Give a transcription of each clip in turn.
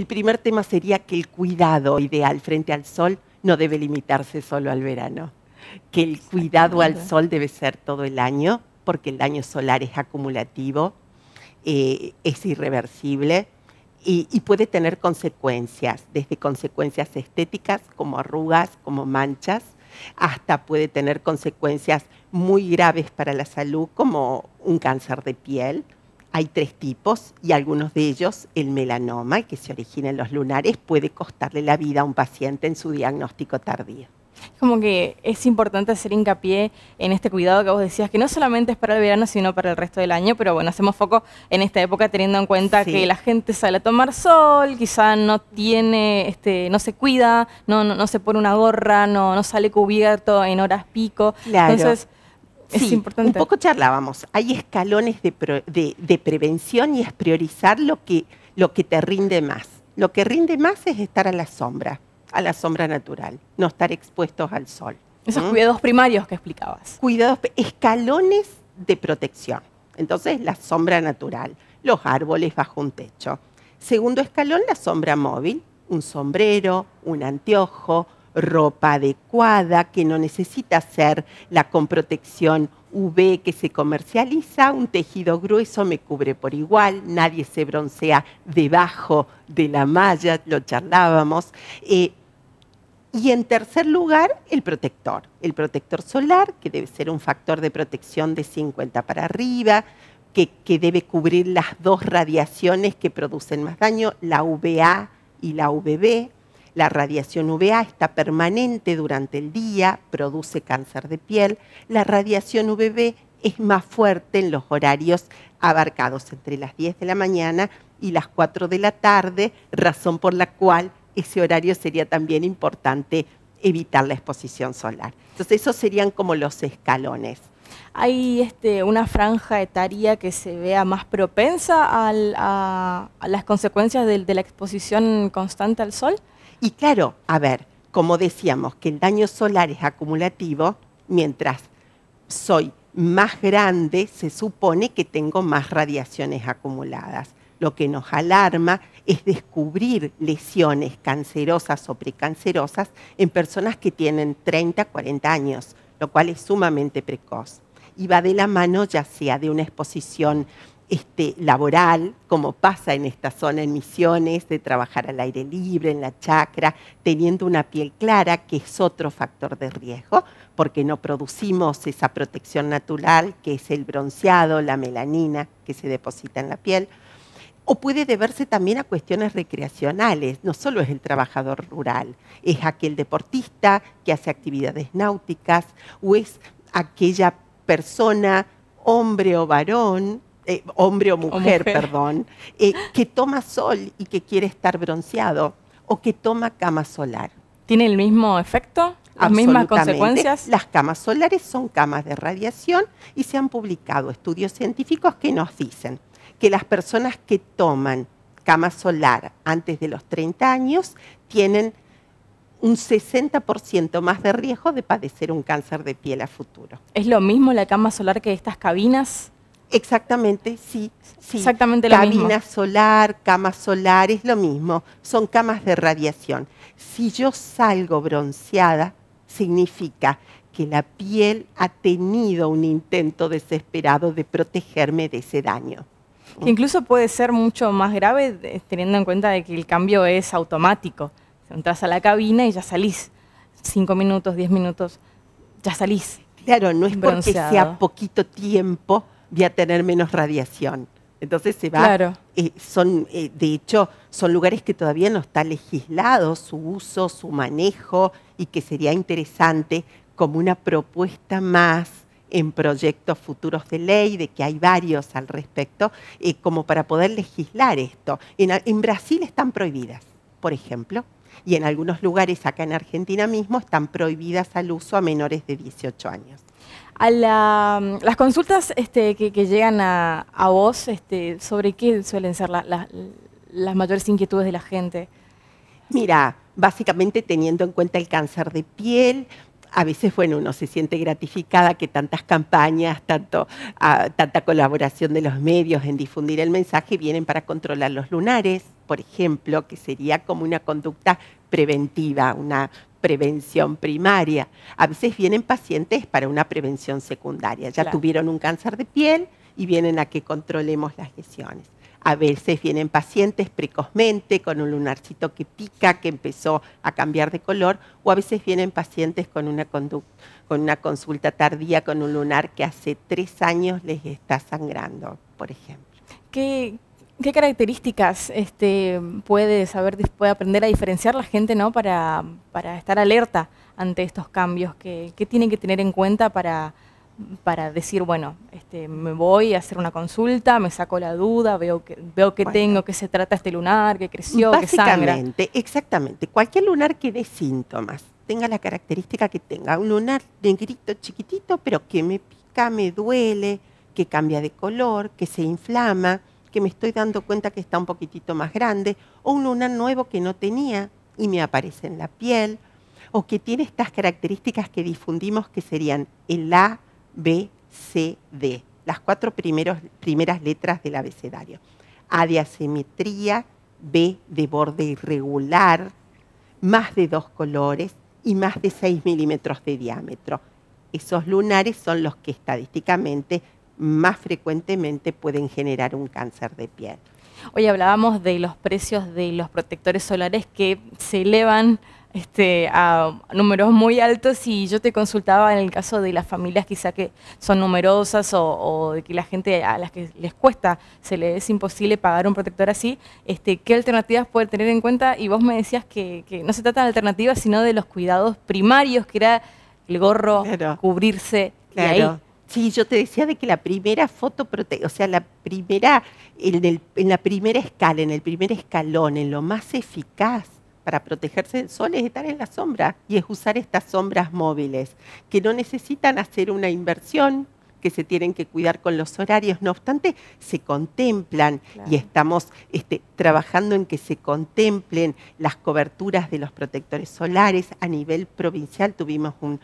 el primer tema sería que el cuidado ideal frente al sol no debe limitarse solo al verano, que el cuidado al sol debe ser todo el año, porque el daño solar es acumulativo, eh, es irreversible y puede tener consecuencias, desde consecuencias estéticas como arrugas, como manchas, hasta puede tener consecuencias muy graves para la salud como un cáncer de piel hay tres tipos y algunos de ellos, el melanoma, que se origina en los lunares, puede costarle la vida a un paciente en su diagnóstico tardío. Como que es importante hacer hincapié en este cuidado que vos decías, que no solamente es para el verano, sino para el resto del año, pero bueno, hacemos foco en esta época teniendo en cuenta que la gente sale a tomar sol, quizá no tiene, este, no se cuida, no, no, se pone una gorra, no, no sale cubierto en horas pico. Entonces, es importante. Un poco charlábamos. Hay escalones de, prevención y es priorizar lo que, te rinde más. Lo que rinde más es estar a la sombra, a la sombra natural, no estar expuestos al sol. Esos ¿Mm? cuidados primarios que explicabas. Cuidados, escalones de protección. Entonces, la sombra natural, los árboles bajo un techo. Segundo escalón, la sombra móvil, un sombrero, un anteojo, ropa adecuada, que no necesita ser la con protección UV que se comercializa, un tejido grueso me cubre por igual, nadie se broncea debajo de la malla, lo charlábamos. Eh, y en tercer lugar, el protector. El protector solar, que debe ser un factor de protección de 50 para arriba, que, que debe cubrir las dos radiaciones que producen más daño, la UVA y la UVB, la radiación UVA está permanente durante el día, produce cáncer de piel. La radiación UVB es más fuerte en los horarios abarcados entre las 10 de la mañana y las 4 de la tarde, razón por la cual ese horario sería también importante evitar la exposición solar. Entonces, esos serían como los escalones. ¿Hay este, una franja etaria que se vea más propensa a, las consecuencias de la exposición constante al sol? Y claro, a ver, como decíamos que el daño solar es acumulativo, mientras soy más grande, se supone que tengo más radiaciones acumuladas. Lo que nos alarma es descubrir lesiones cancerosas o precancerosas en personas que tienen 30, 40 años, lo cual es sumamente precoz. Y va de la mano ya sea de una exposición este, laboral, como pasa en esta zona en Misiones, de trabajar al aire libre, en la chacra, teniendo una piel clara, que es otro factor de riesgo, porque no producimos esa protección natural, que es el bronceado, la melanina que se deposita en la piel. O puede deberse también a cuestiones recreacionales, no solo es el trabajador rural, es aquel deportista que hace actividades náuticas o es aquella persona, hombre o varón, eh, hombre o mujer, perdón, eh, que toma sol y que quiere estar bronceado o que toma cama solar. ¿Tiene el mismo efecto? ¿Las mismas consecuencias? Las camas solares son camas de radiación y se han publicado estudios científicos que nos dicen que las personas que toman cama solar antes de los 30 años tienen un 60% más de riesgo de padecer un cáncer de piel a futuro. ¿Es lo mismo la cama solar que estas cabinas? Exactamente, sí, sí. Exactamente Cabina solar, cama solar, es lo mismo. Son camas de radiación. Si yo salgo bronceada, significa que la piel ha tenido un intento desesperado de protegerme de ese daño. Que incluso puede ser mucho más grave eh, teniendo en cuenta de que el cambio es automático. Entras a la cabina y ya salís. Cinco minutos, diez minutos, ya salís. Claro, no es porque sea poquito tiempo voy a tener menos radiación. Entonces se va. Claro. Eh, son, eh, de hecho, son lugares que todavía no está legislado su uso, su manejo, y que sería interesante como una propuesta más en proyectos futuros de ley, de que hay varios al respecto, eh, como para poder legislar esto. En, en Brasil están prohibidas, por ejemplo, y en algunos lugares acá en Argentina mismo están prohibidas al uso a menores de 18 años a las consultas este, que, llegan a, vos, este, ¿sobre qué suelen ser las mayores inquietudes de la gente? Mira, básicamente teniendo en cuenta el cáncer de piel, a veces, bueno, uno se siente gratificada que tantas campañas, tanto, ah, tanta colaboración de los medios en difundir el mensaje vienen para controlar los lunares, por ejemplo, que sería como una conducta preventiva, una prevención primaria. A veces vienen pacientes para una prevención secundaria. Ya tuvieron un cáncer de piel y vienen a que controlemos las lesiones. A veces vienen pacientes precozmente con un lunarcito que pica, que empezó a cambiar de color, o a veces vienen pacientes con una, con una consulta tardía con un lunar que hace tres años les está sangrando, por ejemplo. ¿Qué, ¿Qué características este, puede saber, puede aprender a diferenciar la gente ¿no? para, para estar alerta ante estos cambios? ¿Qué, tienen que tener en cuenta para, para decir, bueno, este, me voy a hacer una consulta, me saco la duda, veo que, veo que tengo, que se trata este lunar, que creció, que sangra. Exactamente, exactamente. Cualquier lunar que dé síntomas, tenga la característica que tenga. Un lunar negrito, chiquitito, pero que me pica, me duele, que cambia de color, que se inflama que me estoy dando cuenta que está un poquitito más grande, o un lunar nuevo que no tenía y me aparece en la piel, o que tiene estas características que difundimos que serían el A, B, C, D, las cuatro primeros, primeras letras del abecedario. A de asimetría, B de borde irregular, más de dos colores y más de 6 milímetros de diámetro. Esos lunares son los que estadísticamente más frecuentemente pueden generar un cáncer de piel. Hoy hablábamos de los precios de los protectores solares que se elevan este, a números muy altos y yo te consultaba en el caso de las familias quizá que son numerosas o, de que la gente a las que les cuesta, se les es imposible pagar un protector así, este, ¿qué alternativas puede tener en cuenta? Y vos me decías que, no se trata de alternativas sino de los cuidados primarios, que era el gorro, cubrirse y ahí Sí, yo te decía de que la primera foto, o sea, la primera, el en la primera escala, en el primer escalón, en lo más eficaz para protegerse del sol es estar en la sombra y es usar estas sombras móviles, que no necesitan hacer una inversión que se tienen que cuidar con los horarios, no obstante, se contemplan y estamos este, trabajando en que se contemplen las coberturas de los protectores solares. A nivel provincial tuvimos un,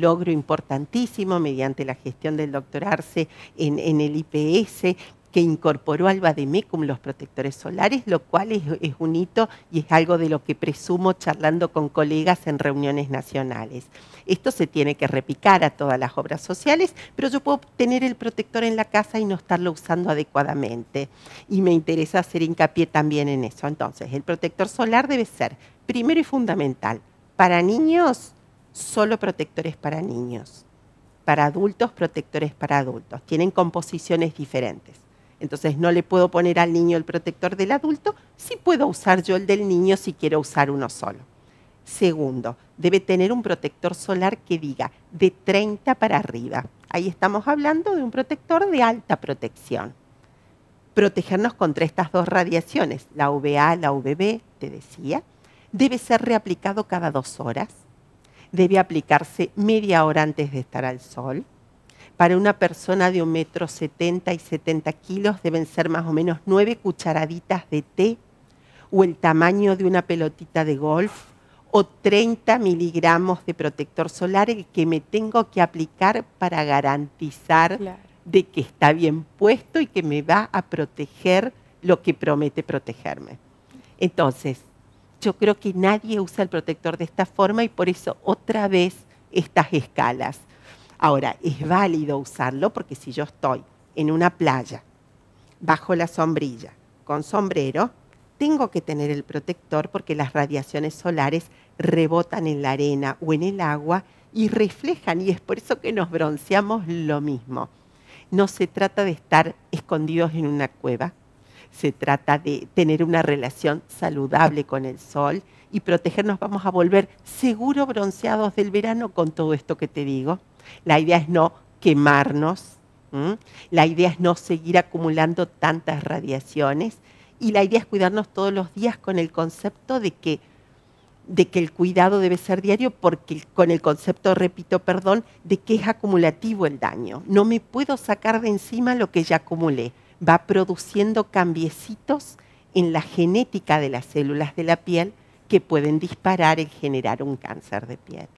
logro importantísimo mediante la gestión del doctor Arce en el IPS, que incorporó al Bademecum los protectores solares, lo cual es, es, un hito y es algo de lo que presumo charlando con colegas en reuniones nacionales. Esto se tiene que repicar a todas las obras sociales, pero yo puedo tener el protector en la casa y no estarlo usando adecuadamente. Y me interesa hacer hincapié también en eso. Entonces, el protector solar debe ser, primero y fundamental, para niños, solo protectores para niños para adultos, protectores para adultos. Tienen composiciones diferentes. Entonces no le puedo poner al niño el protector del adulto, sí puedo usar yo el del niño si quiero usar uno solo. Segundo, debe tener un protector solar que diga de 30 para arriba. Ahí estamos hablando de un protector de alta protección. Protegernos contra estas dos radiaciones, la UVA, la UVB, te decía, debe ser reaplicado cada dos horas, debe aplicarse media hora antes de estar al sol, para una persona de un metro 70 y 70 kilos deben ser más o menos 9 cucharaditas de té o el tamaño de una pelotita de golf o 30 miligramos de protector solar que me tengo que aplicar para garantizar de que está bien puesto y que me va a proteger lo que promete protegerme. Entonces, yo creo que nadie usa el protector de esta forma y por eso otra vez estas escalas. Ahora, es válido usarlo porque si yo estoy en una playa, bajo la sombrilla, con sombrero, tengo que tener el protector porque las radiaciones solares rebotan en la arena o en el agua y reflejan y es por eso que nos bronceamos lo mismo. No se trata de estar escondidos en una cueva, se trata de tener una relación saludable con el sol y protegernos. Vamos a volver seguro bronceados del verano con todo esto que te digo. La idea es no quemarnos, la idea es no seguir acumulando tantas radiaciones y la idea es cuidarnos todos los días con el concepto de que de que el cuidado debe ser diario porque con el concepto, repito, perdón, de que es acumulativo el daño. No me puedo sacar de encima lo que ya acumulé va produciendo cambiecitos en la genética de las células de la piel que pueden disparar en generar un cáncer de piel.